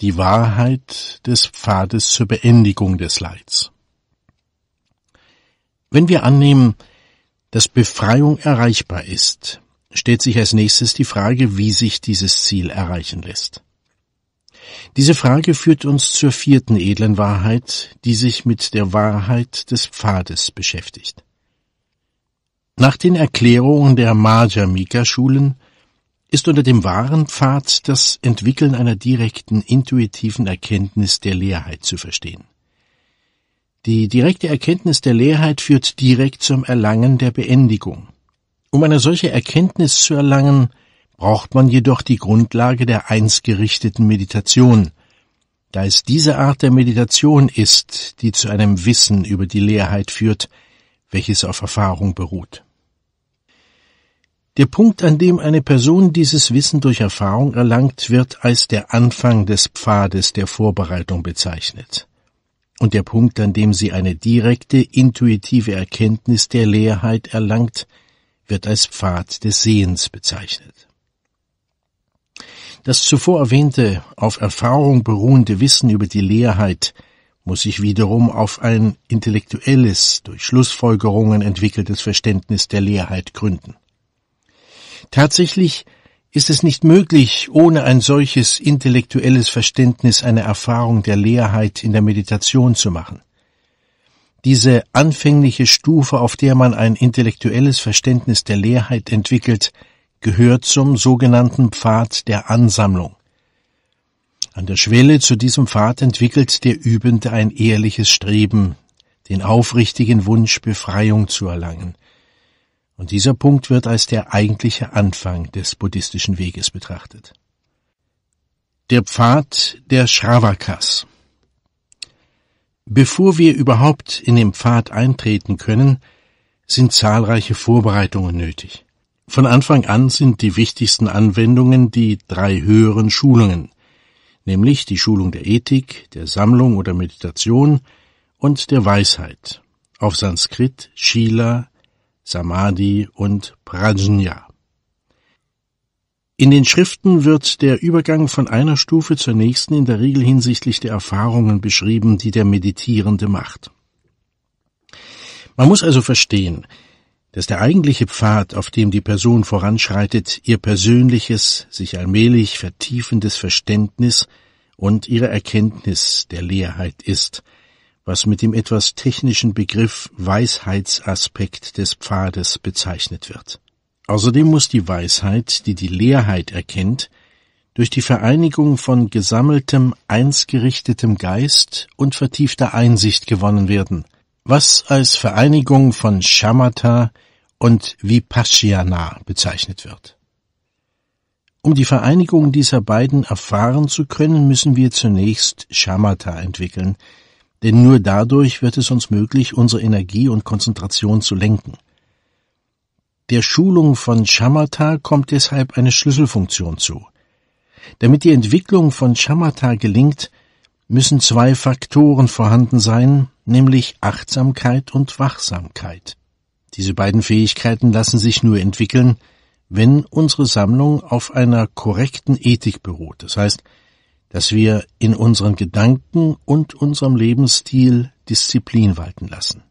die Wahrheit des Pfades zur Beendigung des Leids. Wenn wir annehmen, dass Befreiung erreichbar ist, stellt sich als nächstes die Frage, wie sich dieses Ziel erreichen lässt. Diese Frage führt uns zur vierten edlen Wahrheit, die sich mit der Wahrheit des Pfades beschäftigt. Nach den Erklärungen der Majamika-Schulen ist unter dem wahren Pfad das Entwickeln einer direkten, intuitiven Erkenntnis der Leerheit zu verstehen. Die direkte Erkenntnis der Leerheit führt direkt zum Erlangen der Beendigung. Um eine solche Erkenntnis zu erlangen, braucht man jedoch die Grundlage der einsgerichteten Meditation, da es diese Art der Meditation ist, die zu einem Wissen über die Leerheit führt, welches auf Erfahrung beruht. Der Punkt, an dem eine Person dieses Wissen durch Erfahrung erlangt, wird als der Anfang des Pfades der Vorbereitung bezeichnet. Und der Punkt, an dem sie eine direkte, intuitive Erkenntnis der Leerheit erlangt, wird als Pfad des Sehens bezeichnet. Das zuvor erwähnte, auf Erfahrung beruhende Wissen über die Leerheit muss sich wiederum auf ein intellektuelles, durch Schlussfolgerungen entwickeltes Verständnis der Leerheit gründen. Tatsächlich ist es nicht möglich, ohne ein solches intellektuelles Verständnis eine Erfahrung der Leerheit in der Meditation zu machen. Diese anfängliche Stufe, auf der man ein intellektuelles Verständnis der Leerheit entwickelt, gehört zum sogenannten Pfad der Ansammlung. An der Schwelle zu diesem Pfad entwickelt der Übende ein ehrliches Streben, den aufrichtigen Wunsch, Befreiung zu erlangen – und dieser Punkt wird als der eigentliche Anfang des buddhistischen Weges betrachtet. Der Pfad der Shravakas. Bevor wir überhaupt in den Pfad eintreten können, sind zahlreiche Vorbereitungen nötig. Von Anfang an sind die wichtigsten Anwendungen die drei höheren Schulungen, nämlich die Schulung der Ethik, der Sammlung oder Meditation und der Weisheit, auf Sanskrit Shila Samadhi und Prajna. In den Schriften wird der Übergang von einer Stufe zur nächsten in der Regel hinsichtlich der Erfahrungen beschrieben, die der Meditierende macht. Man muss also verstehen, dass der eigentliche Pfad, auf dem die Person voranschreitet, ihr persönliches, sich allmählich vertiefendes Verständnis und ihre Erkenntnis der Leerheit ist – was mit dem etwas technischen Begriff Weisheitsaspekt des Pfades bezeichnet wird. Außerdem muss die Weisheit, die die Leerheit erkennt, durch die Vereinigung von gesammeltem, einsgerichtetem Geist und vertiefter Einsicht gewonnen werden, was als Vereinigung von Shamatha und Vipassana bezeichnet wird. Um die Vereinigung dieser beiden erfahren zu können, müssen wir zunächst Shamatha entwickeln, denn nur dadurch wird es uns möglich, unsere Energie und Konzentration zu lenken. Der Schulung von Shamatha kommt deshalb eine Schlüsselfunktion zu. Damit die Entwicklung von Shamatha gelingt, müssen zwei Faktoren vorhanden sein, nämlich Achtsamkeit und Wachsamkeit. Diese beiden Fähigkeiten lassen sich nur entwickeln, wenn unsere Sammlung auf einer korrekten Ethik beruht, das heißt, dass wir in unseren Gedanken und unserem Lebensstil Disziplin walten lassen.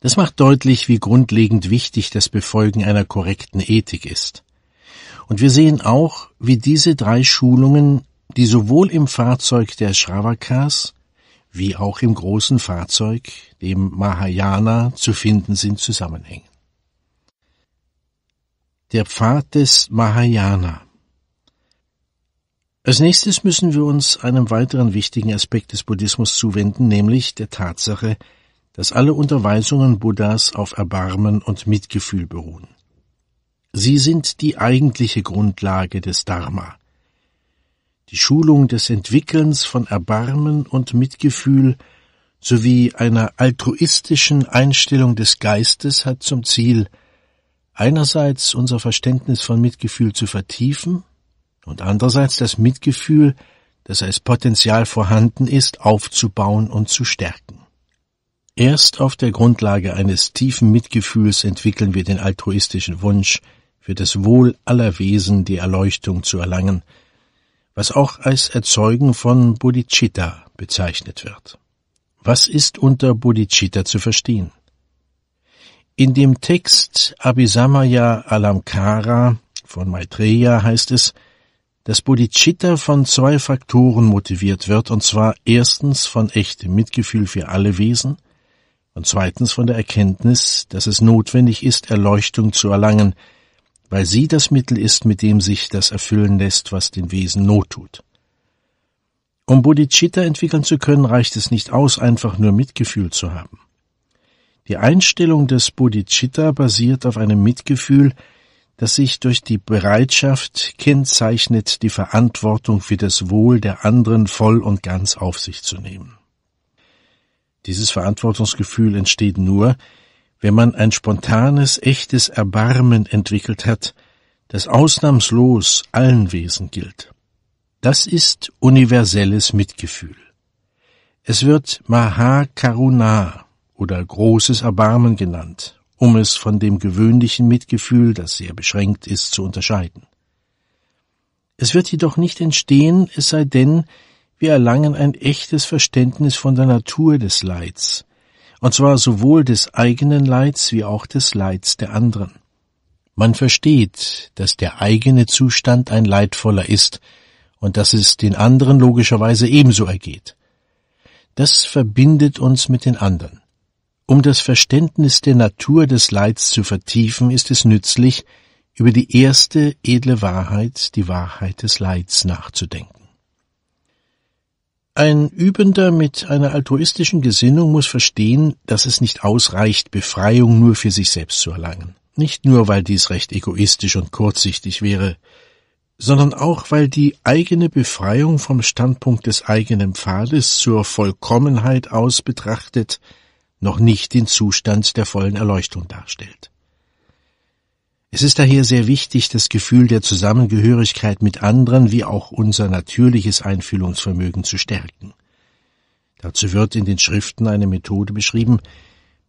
Das macht deutlich, wie grundlegend wichtig das Befolgen einer korrekten Ethik ist. Und wir sehen auch, wie diese drei Schulungen, die sowohl im Fahrzeug der Shravakas wie auch im großen Fahrzeug, dem Mahayana, zu finden sind, zusammenhängen. Der Pfad des Mahayana – als nächstes müssen wir uns einem weiteren wichtigen Aspekt des Buddhismus zuwenden, nämlich der Tatsache, dass alle Unterweisungen Buddhas auf Erbarmen und Mitgefühl beruhen. Sie sind die eigentliche Grundlage des Dharma. Die Schulung des Entwickelns von Erbarmen und Mitgefühl sowie einer altruistischen Einstellung des Geistes hat zum Ziel, einerseits unser Verständnis von Mitgefühl zu vertiefen und andererseits das Mitgefühl, das als Potenzial vorhanden ist, aufzubauen und zu stärken. Erst auf der Grundlage eines tiefen Mitgefühls entwickeln wir den altruistischen Wunsch, für das Wohl aller Wesen die Erleuchtung zu erlangen, was auch als Erzeugen von Bodhicitta bezeichnet wird. Was ist unter Bodhicitta zu verstehen? In dem Text Abhisamaya Alamkara von Maitreya heißt es, dass Bodhicitta von zwei Faktoren motiviert wird, und zwar erstens von echtem Mitgefühl für alle Wesen und zweitens von der Erkenntnis, dass es notwendig ist, Erleuchtung zu erlangen, weil sie das Mittel ist, mit dem sich das erfüllen lässt, was den Wesen not tut. Um Bodhicitta entwickeln zu können, reicht es nicht aus, einfach nur Mitgefühl zu haben. Die Einstellung des Bodhicitta basiert auf einem Mitgefühl, das sich durch die Bereitschaft kennzeichnet, die Verantwortung für das Wohl der anderen voll und ganz auf sich zu nehmen. Dieses Verantwortungsgefühl entsteht nur, wenn man ein spontanes, echtes Erbarmen entwickelt hat, das ausnahmslos allen Wesen gilt. Das ist universelles Mitgefühl. Es wird Maha Karuna oder großes Erbarmen genannt um es von dem gewöhnlichen Mitgefühl, das sehr beschränkt ist, zu unterscheiden. Es wird jedoch nicht entstehen, es sei denn, wir erlangen ein echtes Verständnis von der Natur des Leids, und zwar sowohl des eigenen Leids wie auch des Leids der anderen. Man versteht, dass der eigene Zustand ein leidvoller ist und dass es den anderen logischerweise ebenso ergeht. Das verbindet uns mit den anderen. Um das Verständnis der Natur des Leids zu vertiefen, ist es nützlich, über die erste edle Wahrheit, die Wahrheit des Leids, nachzudenken. Ein Übender mit einer altruistischen Gesinnung muss verstehen, dass es nicht ausreicht, Befreiung nur für sich selbst zu erlangen. Nicht nur, weil dies recht egoistisch und kurzsichtig wäre, sondern auch, weil die eigene Befreiung vom Standpunkt des eigenen Pfades zur Vollkommenheit aus betrachtet noch nicht den Zustand der vollen Erleuchtung darstellt. Es ist daher sehr wichtig, das Gefühl der Zusammengehörigkeit mit anderen wie auch unser natürliches Einfühlungsvermögen zu stärken. Dazu wird in den Schriften eine Methode beschrieben,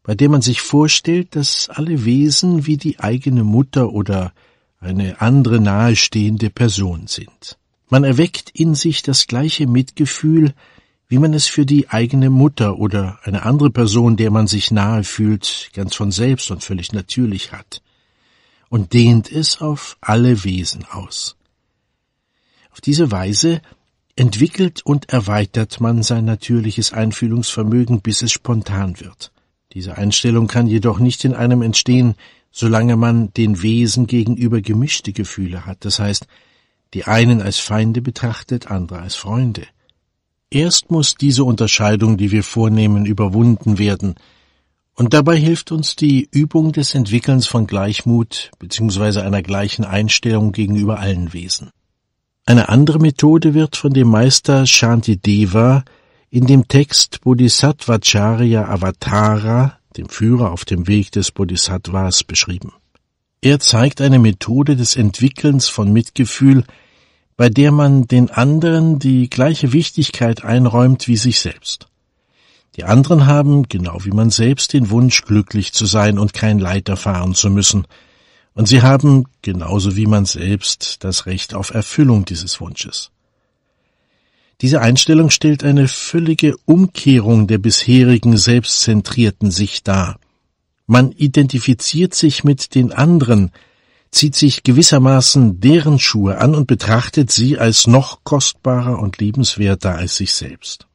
bei der man sich vorstellt, dass alle Wesen wie die eigene Mutter oder eine andere nahestehende Person sind. Man erweckt in sich das gleiche Mitgefühl, wie man es für die eigene Mutter oder eine andere Person, der man sich nahe fühlt, ganz von selbst und völlig natürlich hat, und dehnt es auf alle Wesen aus. Auf diese Weise entwickelt und erweitert man sein natürliches Einfühlungsvermögen, bis es spontan wird. Diese Einstellung kann jedoch nicht in einem entstehen, solange man den Wesen gegenüber gemischte Gefühle hat, das heißt, die einen als Feinde betrachtet, andere als Freunde. Erst muss diese Unterscheidung, die wir vornehmen, überwunden werden, und dabei hilft uns die Übung des Entwickelns von Gleichmut bzw. einer gleichen Einstellung gegenüber allen Wesen. Eine andere Methode wird von dem Meister Shantideva in dem Text Bodhisattvacharya Avatara, dem Führer auf dem Weg des Bodhisattvas, beschrieben. Er zeigt eine Methode des Entwickelns von Mitgefühl, bei der man den anderen die gleiche Wichtigkeit einräumt wie sich selbst. Die anderen haben, genau wie man selbst, den Wunsch, glücklich zu sein und kein Leid erfahren zu müssen, und sie haben, genauso wie man selbst, das Recht auf Erfüllung dieses Wunsches. Diese Einstellung stellt eine völlige Umkehrung der bisherigen selbstzentrierten Sicht dar. Man identifiziert sich mit den anderen, zieht sich gewissermaßen deren Schuhe an und betrachtet sie als noch kostbarer und liebenswerter als sich selbst.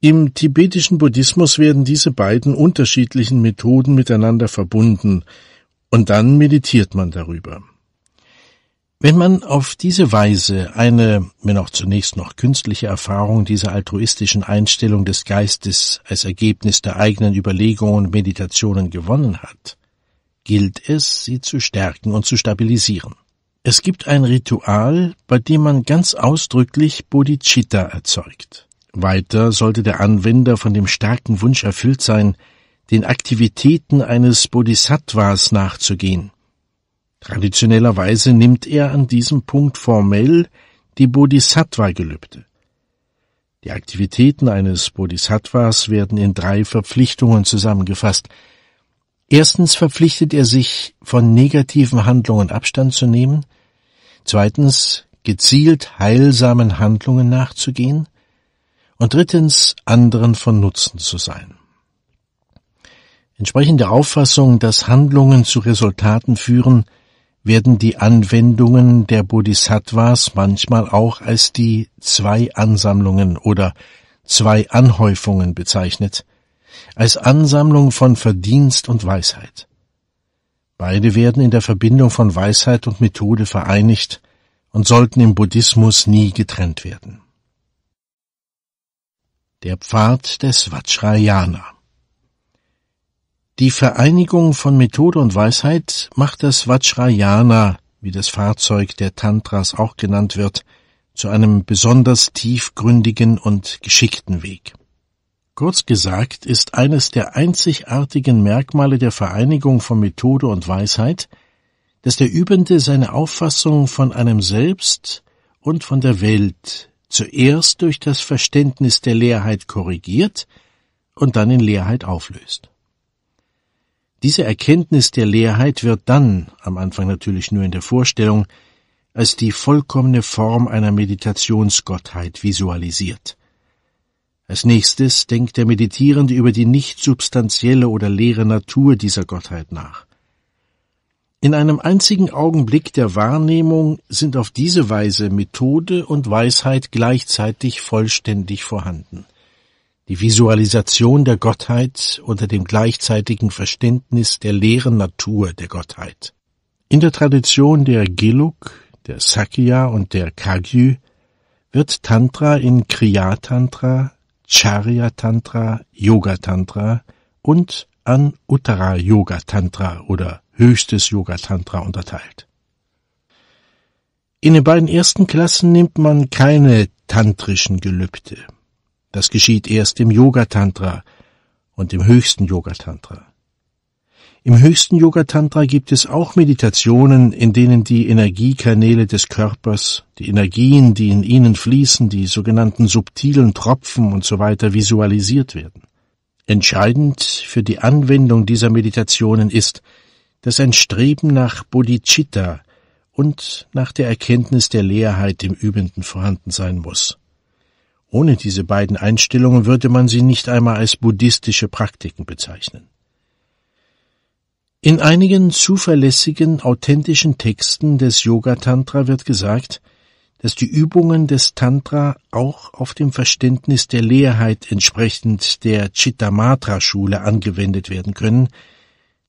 Im tibetischen Buddhismus werden diese beiden unterschiedlichen Methoden miteinander verbunden, und dann meditiert man darüber. Wenn man auf diese Weise eine, wenn auch zunächst noch künstliche Erfahrung dieser altruistischen Einstellung des Geistes als Ergebnis der eigenen Überlegungen und Meditationen gewonnen hat, gilt es, sie zu stärken und zu stabilisieren. Es gibt ein Ritual, bei dem man ganz ausdrücklich Bodhicitta erzeugt. Weiter sollte der Anwender von dem starken Wunsch erfüllt sein, den Aktivitäten eines Bodhisattvas nachzugehen. Traditionellerweise nimmt er an diesem Punkt formell die Bodhisattva-Gelübde. Die Aktivitäten eines Bodhisattvas werden in drei Verpflichtungen zusammengefasst – Erstens verpflichtet er sich, von negativen Handlungen Abstand zu nehmen, zweitens gezielt heilsamen Handlungen nachzugehen und drittens anderen von Nutzen zu sein. Entsprechend der Auffassung, dass Handlungen zu Resultaten führen, werden die Anwendungen der Bodhisattvas manchmal auch als die zwei Ansammlungen oder zwei Anhäufungen bezeichnet, als Ansammlung von Verdienst und Weisheit. Beide werden in der Verbindung von Weisheit und Methode vereinigt und sollten im Buddhismus nie getrennt werden. Der Pfad des Vajrayana Die Vereinigung von Methode und Weisheit macht das Vajrayana, wie das Fahrzeug der Tantras auch genannt wird, zu einem besonders tiefgründigen und geschickten Weg. Kurz gesagt ist eines der einzigartigen Merkmale der Vereinigung von Methode und Weisheit, dass der Übende seine Auffassung von einem selbst und von der Welt zuerst durch das Verständnis der Leerheit korrigiert und dann in Leerheit auflöst. Diese Erkenntnis der Leerheit wird dann, am Anfang natürlich nur in der Vorstellung, als die vollkommene Form einer Meditationsgottheit visualisiert – als nächstes denkt der Meditierende über die nicht substanzielle oder leere Natur dieser Gottheit nach. In einem einzigen Augenblick der Wahrnehmung sind auf diese Weise Methode und Weisheit gleichzeitig vollständig vorhanden. Die Visualisation der Gottheit unter dem gleichzeitigen Verständnis der leeren Natur der Gottheit. In der Tradition der Geluk, der Sakya und der Kagyu wird Tantra in Kriya Tantra Charya Tantra, Yoga Tantra und an Uttara Yoga Tantra oder höchstes Yoga Tantra unterteilt. In den beiden ersten Klassen nimmt man keine tantrischen Gelübde. Das geschieht erst im Yoga Tantra und im höchsten Yoga Tantra. Im höchsten Yoga-Tantra gibt es auch Meditationen, in denen die Energiekanäle des Körpers, die Energien, die in ihnen fließen, die sogenannten subtilen Tropfen und so weiter visualisiert werden. Entscheidend für die Anwendung dieser Meditationen ist, dass ein Streben nach Bodhicitta und nach der Erkenntnis der Leerheit im Übenden vorhanden sein muss. Ohne diese beiden Einstellungen würde man sie nicht einmal als buddhistische Praktiken bezeichnen. In einigen zuverlässigen authentischen Texten des Yoga-Tantra wird gesagt, dass die Übungen des Tantra auch auf dem Verständnis der Leerheit entsprechend der Chittamatra-Schule angewendet werden können,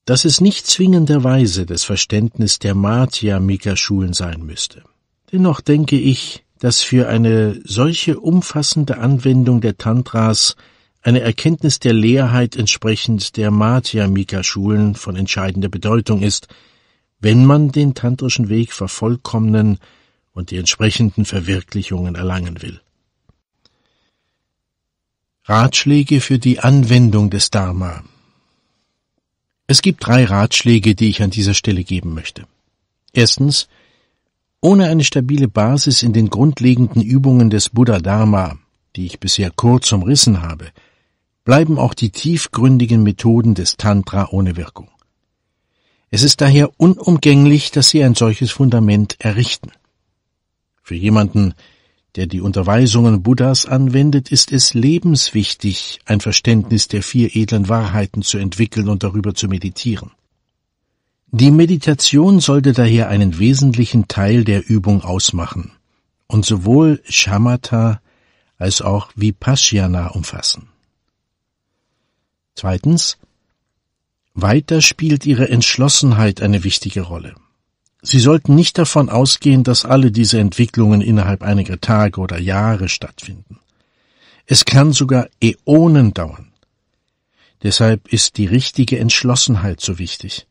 dass es nicht zwingenderweise das Verständnis der Madhyamika-Schulen sein müsste. Dennoch denke ich, dass für eine solche umfassende Anwendung der Tantras eine Erkenntnis der Leerheit entsprechend der Madhya-Mika-Schulen von entscheidender Bedeutung ist, wenn man den tantrischen Weg vervollkommnen und die entsprechenden Verwirklichungen erlangen will. Ratschläge für die Anwendung des Dharma Es gibt drei Ratschläge, die ich an dieser Stelle geben möchte. Erstens, ohne eine stabile Basis in den grundlegenden Übungen des Buddha Dharma, die ich bisher kurz umrissen habe, bleiben auch die tiefgründigen Methoden des Tantra ohne Wirkung. Es ist daher unumgänglich, dass Sie ein solches Fundament errichten. Für jemanden, der die Unterweisungen Buddhas anwendet, ist es lebenswichtig, ein Verständnis der vier edlen Wahrheiten zu entwickeln und darüber zu meditieren. Die Meditation sollte daher einen wesentlichen Teil der Übung ausmachen und sowohl Shamatha als auch Vipassana umfassen. Zweitens, weiter spielt ihre Entschlossenheit eine wichtige Rolle. Sie sollten nicht davon ausgehen, dass alle diese Entwicklungen innerhalb einiger Tage oder Jahre stattfinden. Es kann sogar Äonen dauern. Deshalb ist die richtige Entschlossenheit so wichtig.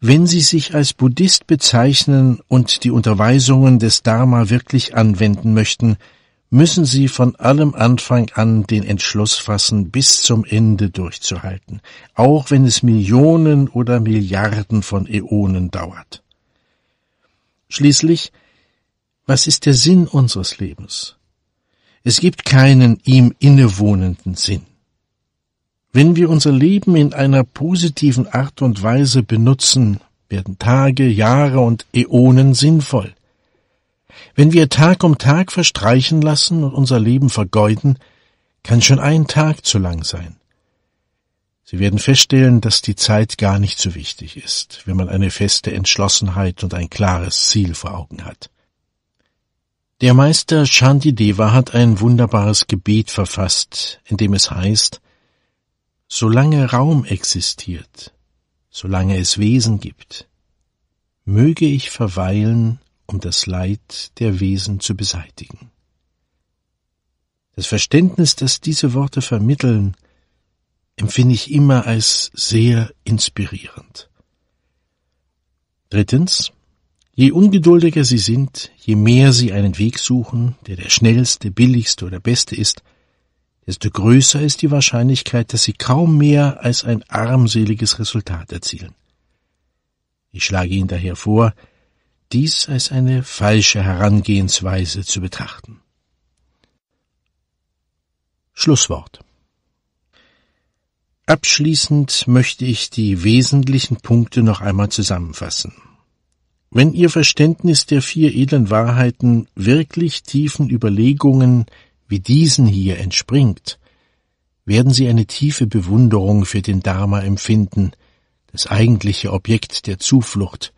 Wenn Sie sich als Buddhist bezeichnen und die Unterweisungen des Dharma wirklich anwenden möchten, müssen Sie von allem Anfang an den Entschluss fassen, bis zum Ende durchzuhalten, auch wenn es Millionen oder Milliarden von Äonen dauert. Schließlich, was ist der Sinn unseres Lebens? Es gibt keinen ihm innewohnenden Sinn. Wenn wir unser Leben in einer positiven Art und Weise benutzen, werden Tage, Jahre und Äonen sinnvoll. Wenn wir Tag um Tag verstreichen lassen und unser Leben vergeuden, kann schon ein Tag zu lang sein. Sie werden feststellen, dass die Zeit gar nicht so wichtig ist, wenn man eine feste Entschlossenheit und ein klares Ziel vor Augen hat. Der Meister Shantideva hat ein wunderbares Gebet verfasst, in dem es heißt, Solange Raum existiert, solange es Wesen gibt, möge ich verweilen um das Leid der Wesen zu beseitigen. Das Verständnis, das diese Worte vermitteln, empfinde ich immer als sehr inspirierend. Drittens, je ungeduldiger sie sind, je mehr sie einen Weg suchen, der der schnellste, billigste oder beste ist, desto größer ist die Wahrscheinlichkeit, dass sie kaum mehr als ein armseliges Resultat erzielen. Ich schlage Ihnen daher vor, dies als eine falsche Herangehensweise zu betrachten. Schlusswort Abschließend möchte ich die wesentlichen Punkte noch einmal zusammenfassen. Wenn Ihr Verständnis der vier edlen Wahrheiten wirklich tiefen Überlegungen wie diesen hier entspringt, werden Sie eine tiefe Bewunderung für den Dharma empfinden, das eigentliche Objekt der Zuflucht,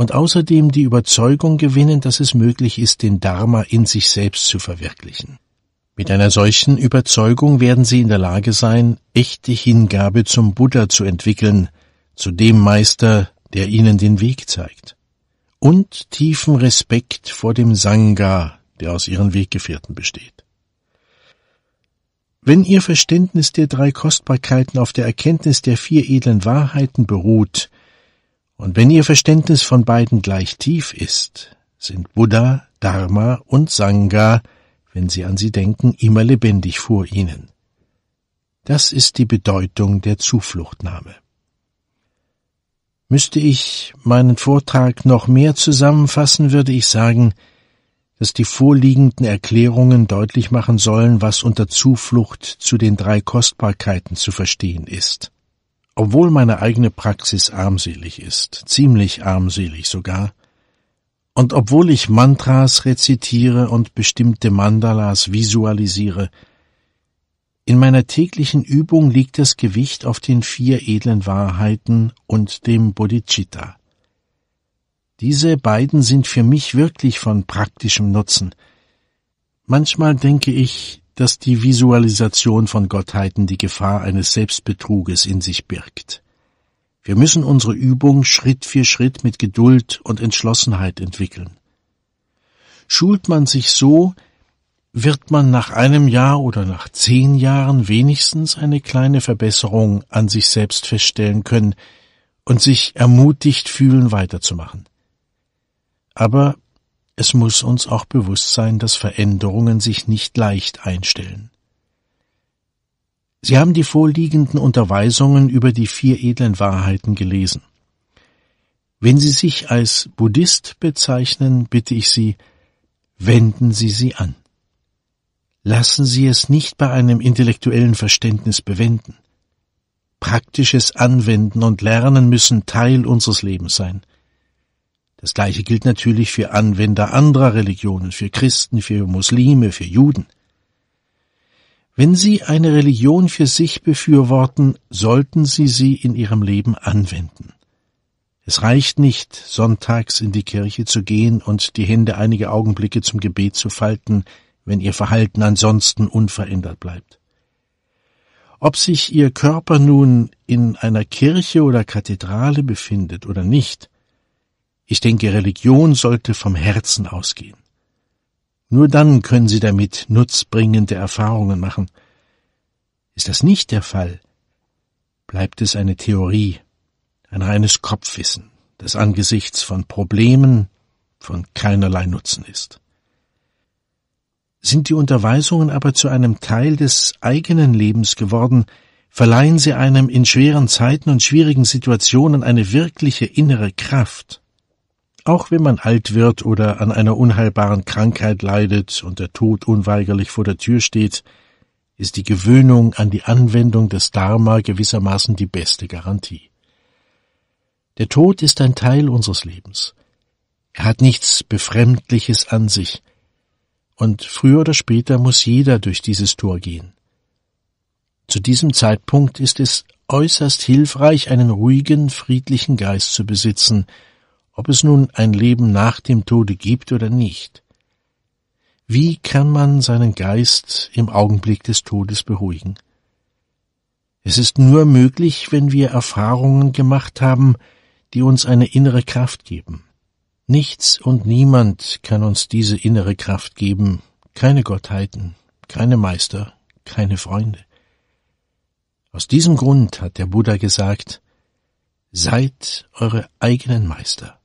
und außerdem die Überzeugung gewinnen, dass es möglich ist, den Dharma in sich selbst zu verwirklichen. Mit einer solchen Überzeugung werden sie in der Lage sein, echte Hingabe zum Buddha zu entwickeln, zu dem Meister, der ihnen den Weg zeigt, und tiefen Respekt vor dem Sangha, der aus ihren Weggefährten besteht. Wenn ihr Verständnis der drei Kostbarkeiten auf der Erkenntnis der vier edlen Wahrheiten beruht, und wenn ihr Verständnis von beiden gleich tief ist, sind Buddha, Dharma und Sangha, wenn sie an sie denken, immer lebendig vor ihnen. Das ist die Bedeutung der Zufluchtnahme. Müsste ich meinen Vortrag noch mehr zusammenfassen, würde ich sagen, dass die vorliegenden Erklärungen deutlich machen sollen, was unter Zuflucht zu den drei Kostbarkeiten zu verstehen ist. Obwohl meine eigene Praxis armselig ist, ziemlich armselig sogar, und obwohl ich Mantras rezitiere und bestimmte Mandalas visualisiere, in meiner täglichen Übung liegt das Gewicht auf den vier edlen Wahrheiten und dem Bodhicitta. Diese beiden sind für mich wirklich von praktischem Nutzen – Manchmal denke ich, dass die Visualisation von Gottheiten die Gefahr eines Selbstbetruges in sich birgt. Wir müssen unsere Übung Schritt für Schritt mit Geduld und Entschlossenheit entwickeln. Schult man sich so, wird man nach einem Jahr oder nach zehn Jahren wenigstens eine kleine Verbesserung an sich selbst feststellen können und sich ermutigt fühlen, weiterzumachen. Aber es muss uns auch bewusst sein, dass Veränderungen sich nicht leicht einstellen. Sie haben die vorliegenden Unterweisungen über die vier edlen Wahrheiten gelesen. Wenn Sie sich als Buddhist bezeichnen, bitte ich Sie, wenden Sie sie an. Lassen Sie es nicht bei einem intellektuellen Verständnis bewenden. Praktisches Anwenden und Lernen müssen Teil unseres Lebens sein. Das gleiche gilt natürlich für Anwender anderer Religionen, für Christen, für Muslime, für Juden. Wenn Sie eine Religion für sich befürworten, sollten Sie sie in Ihrem Leben anwenden. Es reicht nicht, sonntags in die Kirche zu gehen und die Hände einige Augenblicke zum Gebet zu falten, wenn Ihr Verhalten ansonsten unverändert bleibt. Ob sich Ihr Körper nun in einer Kirche oder Kathedrale befindet oder nicht, ich denke, Religion sollte vom Herzen ausgehen. Nur dann können sie damit nutzbringende Erfahrungen machen. Ist das nicht der Fall, bleibt es eine Theorie, ein reines Kopfwissen, das angesichts von Problemen von keinerlei Nutzen ist. Sind die Unterweisungen aber zu einem Teil des eigenen Lebens geworden, verleihen sie einem in schweren Zeiten und schwierigen Situationen eine wirkliche innere Kraft. Auch wenn man alt wird oder an einer unheilbaren Krankheit leidet und der Tod unweigerlich vor der Tür steht, ist die Gewöhnung an die Anwendung des Dharma gewissermaßen die beste Garantie. Der Tod ist ein Teil unseres Lebens. Er hat nichts Befremdliches an sich. Und früher oder später muss jeder durch dieses Tor gehen. Zu diesem Zeitpunkt ist es äußerst hilfreich, einen ruhigen, friedlichen Geist zu besitzen – ob es nun ein Leben nach dem Tode gibt oder nicht. Wie kann man seinen Geist im Augenblick des Todes beruhigen? Es ist nur möglich, wenn wir Erfahrungen gemacht haben, die uns eine innere Kraft geben. Nichts und niemand kann uns diese innere Kraft geben, keine Gottheiten, keine Meister, keine Freunde. Aus diesem Grund hat der Buddha gesagt, Seid eure eigenen Meister.